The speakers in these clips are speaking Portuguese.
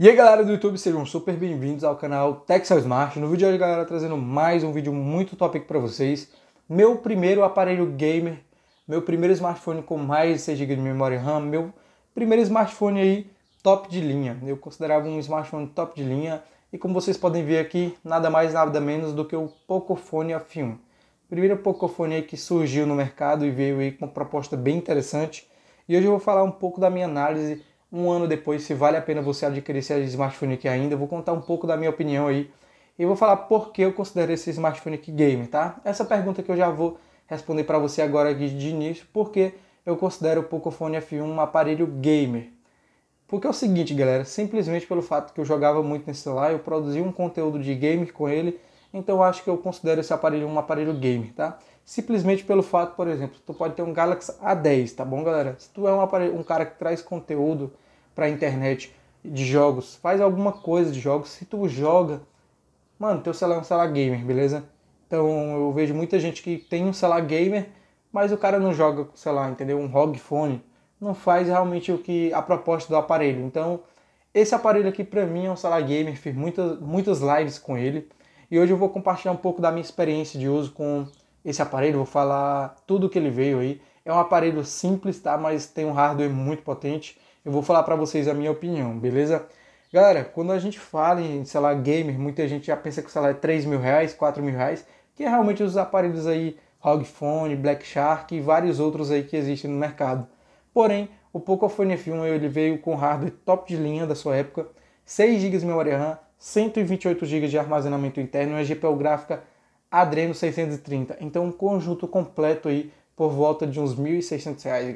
E aí galera do YouTube, sejam super bem-vindos ao canal Texas Smart. No vídeo de hoje, galera, trazendo mais um vídeo muito top aqui para vocês. Meu primeiro aparelho gamer, meu primeiro smartphone com mais de 6 GB de memória RAM, meu primeiro smartphone aí top de linha. Eu considerava um smartphone top de linha e como vocês podem ver aqui, nada mais nada menos do que o Pocophone F1. Primeiro Pocophone aí que surgiu no mercado e veio aí com uma proposta bem interessante. E hoje eu vou falar um pouco da minha análise um ano depois se vale a pena você adquirir esse smartphone aqui ainda. Eu vou contar um pouco da minha opinião aí e vou falar por que eu considero esse smartphone aqui game, tá? Essa pergunta que eu já vou responder para você agora aqui de início, porque eu considero o Pocophone F1 um aparelho gamer. Porque é o seguinte, galera, simplesmente pelo fato que eu jogava muito nesse celular, eu produzi um conteúdo de game com ele, então eu acho que eu considero esse aparelho um aparelho gamer, tá? simplesmente pelo fato, por exemplo, tu pode ter um Galaxy A10, tá bom, galera? Se tu é um, um cara que traz conteúdo para a internet de jogos, faz alguma coisa de jogos, se tu joga, mano, teu celular é um celular gamer, beleza? Então eu vejo muita gente que tem um celular gamer, mas o cara não joga, sei lá, entendeu? Um ROG Phone, não faz realmente o que a proposta do aparelho. Então, esse aparelho aqui para mim é um celular gamer, fiz muitas muitas lives com ele. E hoje eu vou compartilhar um pouco da minha experiência de uso com esse aparelho, vou falar tudo que ele veio aí. É um aparelho simples, tá? Mas tem um hardware muito potente. Eu vou falar para vocês a minha opinião, beleza? Galera, quando a gente fala em celular gamer, muita gente já pensa que o celular é 3 mil reais, 4 mil reais, que é realmente os aparelhos aí, ROG Phone, Black Shark e vários outros aí que existem no mercado. Porém, o Pocophone F1 ele veio com hardware top de linha da sua época, 6 GB de memória RAM, 128 GB de armazenamento interno e uma GPU gráfica Adreno 630. Então um conjunto completo aí por volta de uns 1.600 reais,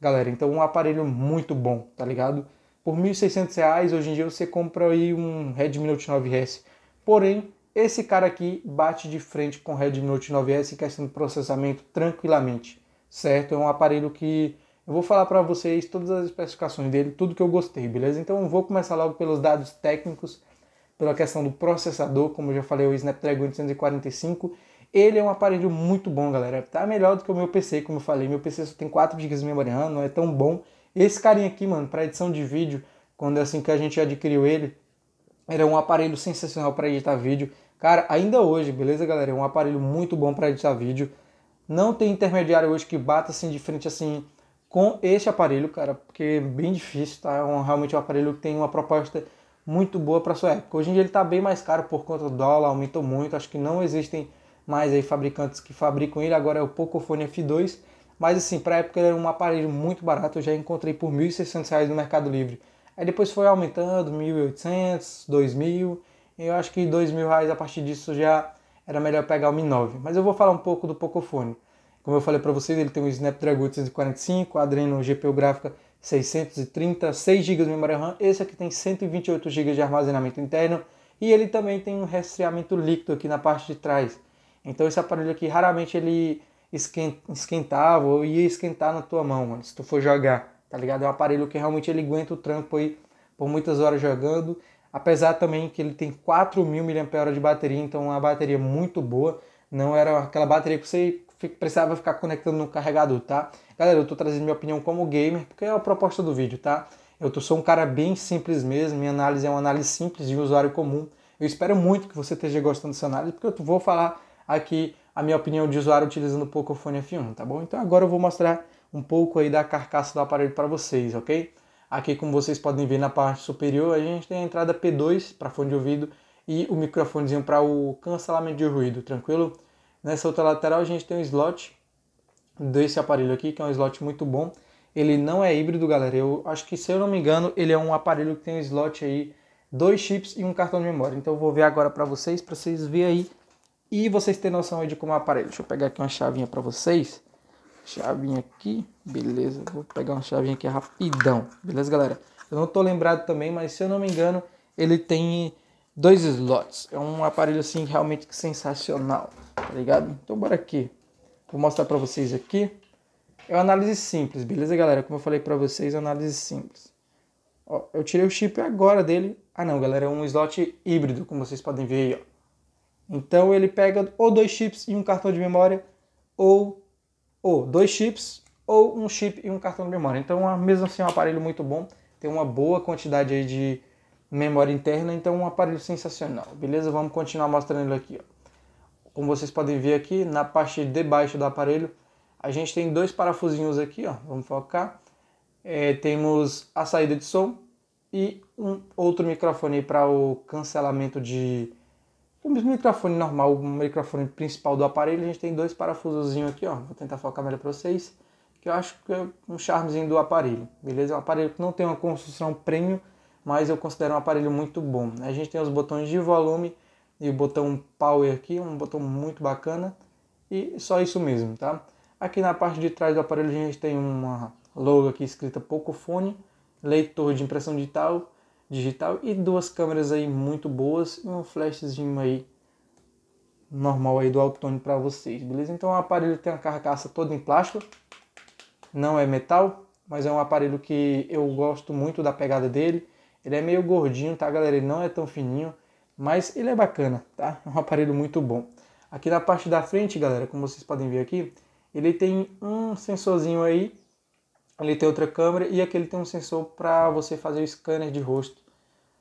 galera. Então um aparelho muito bom, tá ligado? Por 1.600 reais hoje em dia você compra aí um Redmi Note 9S. Porém, esse cara aqui bate de frente com o Redmi Note 9S em questão é de processamento tranquilamente, certo? É um aparelho que eu vou falar para vocês todas as especificações dele, tudo que eu gostei, beleza? Então eu vou começar logo pelos dados técnicos pela questão do processador, como eu já falei, o Snapdragon 845. Ele é um aparelho muito bom, galera. Tá melhor do que o meu PC, como eu falei. Meu PC só tem 4 GB de memória RAM, não é tão bom. Esse carinha aqui, mano, para edição de vídeo, quando é assim que a gente adquiriu ele, era um aparelho sensacional para editar vídeo. Cara, ainda hoje, beleza, galera? É um aparelho muito bom para editar vídeo. Não tem intermediário hoje que bata assim de frente assim com este aparelho, cara, porque é bem difícil, tá? É um, realmente um aparelho que tem uma proposta muito boa para sua época. Hoje em dia ele está bem mais caro por conta do dólar, aumentou muito. Acho que não existem mais aí fabricantes que fabricam ele. Agora é o Pocophone F2. Mas assim, para a época ele era um aparelho muito barato. Eu já encontrei por R$ 1.600 no Mercado Livre. Aí depois foi aumentando, 1.800, 2.000. eu acho que R$ 2.000 a partir disso já era melhor pegar o Mi 9. Mas eu vou falar um pouco do Pocophone. Como eu falei para vocês, ele tem um Snapdragon 845, a Adreno GPU gráfica 630, 6 GB de memória RAM. Esse aqui tem 128 GB de armazenamento interno e ele também tem um resfriamento líquido aqui na parte de trás. Então esse aparelho aqui raramente ele esquentava ou ia esquentar na tua mão, mano, se tu for jogar, tá ligado? É um aparelho que realmente ele aguenta o trampo aí por muitas horas jogando, apesar também que ele tem 4000 mAh de bateria, então é uma bateria muito boa, não era aquela bateria que você precisava ficar conectando no carregador, tá? Galera, eu tô trazendo minha opinião como gamer, porque é a proposta do vídeo, tá? Eu tô, sou um cara bem simples mesmo, minha análise é uma análise simples de usuário comum. Eu espero muito que você esteja gostando dessa análise, porque eu vou falar aqui a minha opinião de usuário utilizando o Pocophone F1, tá bom? Então agora eu vou mostrar um pouco aí da carcaça do aparelho para vocês, ok? Aqui, como vocês podem ver na parte superior, a gente tem a entrada P2 para fone de ouvido e o microfonezinho para o cancelamento de ruído, tranquilo? Nessa outra lateral a gente tem um slot desse aparelho aqui, que é um slot muito bom. Ele não é híbrido, galera. Eu acho que, se eu não me engano, ele é um aparelho que tem um slot aí, dois chips e um cartão de memória. Então eu vou ver agora para vocês, para vocês verem aí e vocês terem noção aí de como é o aparelho. Deixa eu pegar aqui uma chavinha para vocês. Chavinha aqui, beleza. Vou pegar uma chavinha aqui rapidão, beleza, galera? Eu não tô lembrado também, mas se eu não me engano, ele tem dois slots. É um aparelho assim realmente sensacional tá ligado? Então bora aqui. Vou mostrar pra vocês aqui. É uma análise simples, beleza, galera? Como eu falei pra vocês, é uma análise simples. Ó, eu tirei o chip agora dele. Ah não, galera, é um slot híbrido, como vocês podem ver aí, ó. Então ele pega ou dois chips e um cartão de memória, ou, ou dois chips, ou um chip e um cartão de memória. Então, é mesmo assim, é um aparelho muito bom. Tem uma boa quantidade aí de memória interna, então um aparelho sensacional. Beleza? Vamos continuar mostrando ele aqui, ó como vocês podem ver aqui, na parte de baixo do aparelho, a gente tem dois parafusinhos aqui, ó, vamos focar. É, temos a saída de som e um outro microfone para o cancelamento de... O mesmo microfone normal, o microfone principal do aparelho, a gente tem dois parafusozinhos aqui, ó. Vou tentar focar melhor para vocês, que eu acho que é um charmezinho do aparelho, beleza? É um aparelho que não tem uma construção premium, mas eu considero um aparelho muito bom. A gente tem os botões de volume, e o botão Power aqui, um botão muito bacana. E só isso mesmo, tá? Aqui na parte de trás do aparelho a gente tem uma logo aqui escrita Pocophone, leitor de impressão digital, digital e duas câmeras aí muito boas e um flashzinho aí normal aí do Altone para vocês, beleza? Então o aparelho tem a carcaça toda em plástico, não é metal, mas é um aparelho que eu gosto muito da pegada dele. Ele é meio gordinho, tá galera? Ele não é tão fininho, mas ele é bacana, tá? É um aparelho muito bom. Aqui na parte da frente, galera, como vocês podem ver aqui, ele tem um sensorzinho aí, ele tem outra câmera e aqui ele tem um sensor para você fazer o scanner de rosto,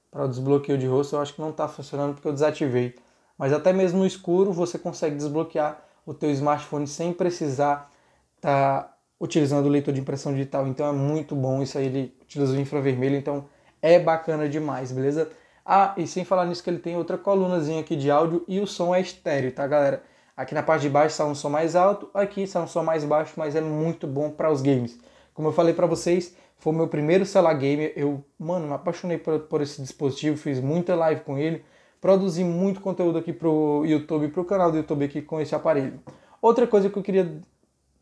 para o desbloqueio de rosto. Eu acho que não está funcionando porque eu desativei. Mas até mesmo no escuro você consegue desbloquear o teu smartphone sem precisar estar tá utilizando o leitor de impressão digital. Então é muito bom isso aí, ele utiliza o infravermelho, então é bacana demais, beleza? Ah, e sem falar nisso que ele tem outra colunazinha aqui de áudio e o som é estéreo, tá galera? Aqui na parte de baixo sai um som mais alto, aqui sai um som mais baixo, mas é muito bom para os games. Como eu falei para vocês, foi o meu primeiro celular gamer, eu, mano, me apaixonei por, por esse dispositivo, fiz muita live com ele, produzi muito conteúdo aqui pro YouTube, pro canal do YouTube aqui com esse aparelho. Outra coisa que eu queria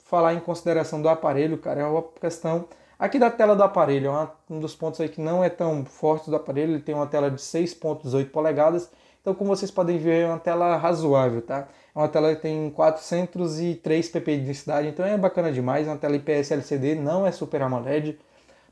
falar em consideração do aparelho, cara, é uma questão Aqui da tela do aparelho, é um dos pontos aí que não é tão forte do aparelho, ele tem uma tela de 6.18 polegadas, então como vocês podem ver é uma tela razoável, tá? É uma tela que tem 403 pp de densidade, então é bacana demais, é uma tela IPS LCD, não é Super AMOLED,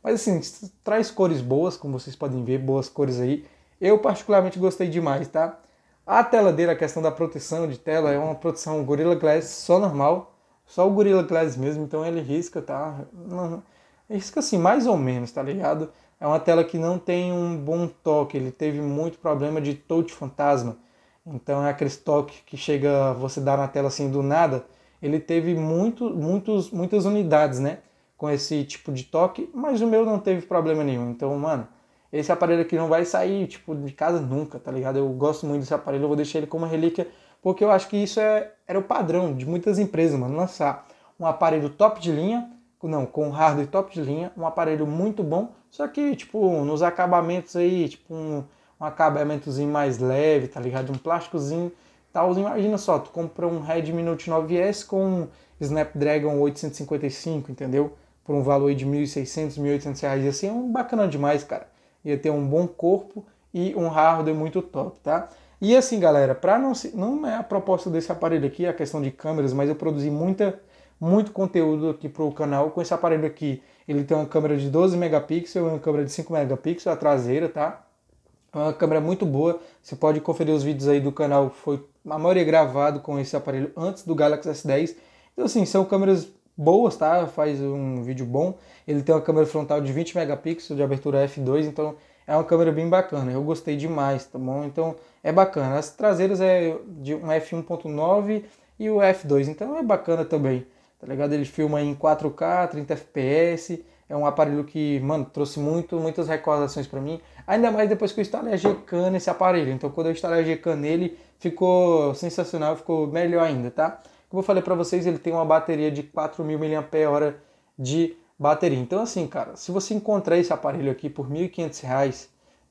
mas assim, traz cores boas, como vocês podem ver, boas cores aí. Eu particularmente gostei demais, tá? A tela dele, a questão da proteção de tela, é uma proteção Gorilla Glass só normal, só o Gorilla Glass mesmo, então ele risca, tá? Não é isso que assim, mais ou menos, tá ligado? É uma tela que não tem um bom toque, ele teve muito problema de touch fantasma. Então é aquele toque que chega, você dá na tela assim do nada. Ele teve muito, muitos, muitas unidades, né? Com esse tipo de toque, mas o meu não teve problema nenhum. Então, mano, esse aparelho aqui não vai sair, tipo, de casa nunca, tá ligado? Eu gosto muito desse aparelho, eu vou deixar ele como relíquia, porque eu acho que isso é, era o padrão de muitas empresas, mano, lançar um aparelho top de linha não, com um hardware top de linha, um aparelho muito bom, só que, tipo, nos acabamentos aí, tipo, um, um acabamentozinho mais leve, tá ligado? Um plásticozinho tal. Imagina só, tu compra um Redmi Note 9S com um Snapdragon 855, entendeu? Por um valor de 1.600, 1.800 reais, assim, é um bacana demais, cara. Ia ter um bom corpo e um hardware muito top, tá? E assim, galera, para não se... não é a proposta desse aparelho aqui a questão de câmeras, mas eu produzi muita muito conteúdo aqui para o canal. Com esse aparelho aqui, ele tem uma câmera de 12 megapixels, uma câmera de 5 megapixels, a traseira, tá? É uma câmera muito boa. Você pode conferir os vídeos aí do canal, foi a maioria gravado com esse aparelho antes do Galaxy S10. Então assim, são câmeras boas, tá? Faz um vídeo bom. Ele tem uma câmera frontal de 20 megapixels de abertura f2, então é uma câmera bem bacana. Eu gostei demais, tá bom? Então é bacana. As traseiras é de um f1.9 e o f2, então é bacana também tá ligado? Ele filma em 4K, 30 FPS, é um aparelho que, mano, trouxe muito, muitas recordações para mim. Ainda mais depois que eu instalei a Gcam nesse aparelho. Então, quando eu instalei a Gcam nele, ficou sensacional, ficou melhor ainda, tá? Como eu falei para vocês, ele tem uma bateria de 4.000 mAh de bateria. Então, assim, cara, se você encontrar esse aparelho aqui por R$ 1.500,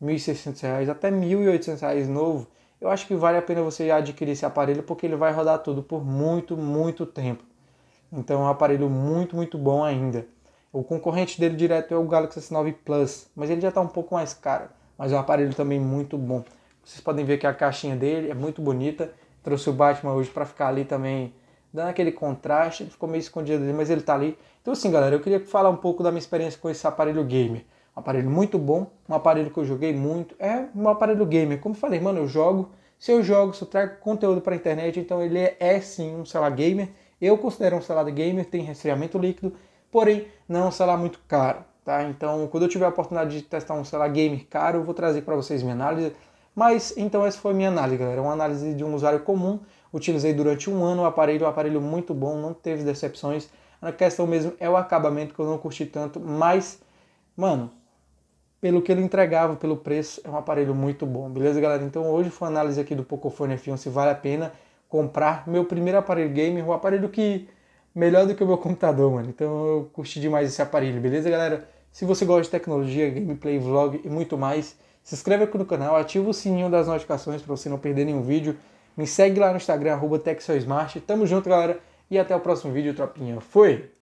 R$ 1.600, até R$ 1.800 novo, eu acho que vale a pena você adquirir esse aparelho porque ele vai rodar tudo por muito, muito tempo. Então é um aparelho muito, muito bom ainda. O concorrente dele direto é o Galaxy S9 Plus, mas ele já está um pouco mais caro. Mas é um aparelho também muito bom. Vocês podem ver que a caixinha dele é muito bonita. Trouxe o Batman hoje para ficar ali também, dando aquele contraste. Ele ficou meio escondido ali, mas ele está ali. Então assim, galera, eu queria falar um pouco da minha experiência com esse aparelho gamer. Um aparelho muito bom, um aparelho que eu joguei muito. É um aparelho gamer. Como eu falei, mano, eu jogo. Se eu jogo, se eu trago conteúdo para a internet, então ele é, é sim um celular gamer eu considero um celular gamer, tem resfriamento líquido, porém não é um celular muito caro. Tá? Então, quando eu tiver a oportunidade de testar um celular gamer caro, eu vou trazer para vocês minha análise. Mas, então, essa foi minha análise, galera. Uma análise de um usuário comum. Utilizei durante um ano o aparelho, é um aparelho muito bom, não teve decepções. A questão mesmo é o acabamento que eu não curti tanto, mas, mano, pelo que ele entregava, pelo preço, é um aparelho muito bom, beleza, galera? Então hoje foi a análise aqui do Pocophone F1, se vale a pena comprar meu primeiro aparelho gamer, um aparelho que melhor do que o meu computador, mano. Então eu curti demais esse aparelho, beleza, galera? Se você gosta de tecnologia, gameplay, vlog e muito mais, se inscreve aqui no canal, ativa o sininho das notificações para você não perder nenhum vídeo. Me segue lá no Instagram, arroba Tamo junto, galera, e até o próximo vídeo, tropinha. Fui!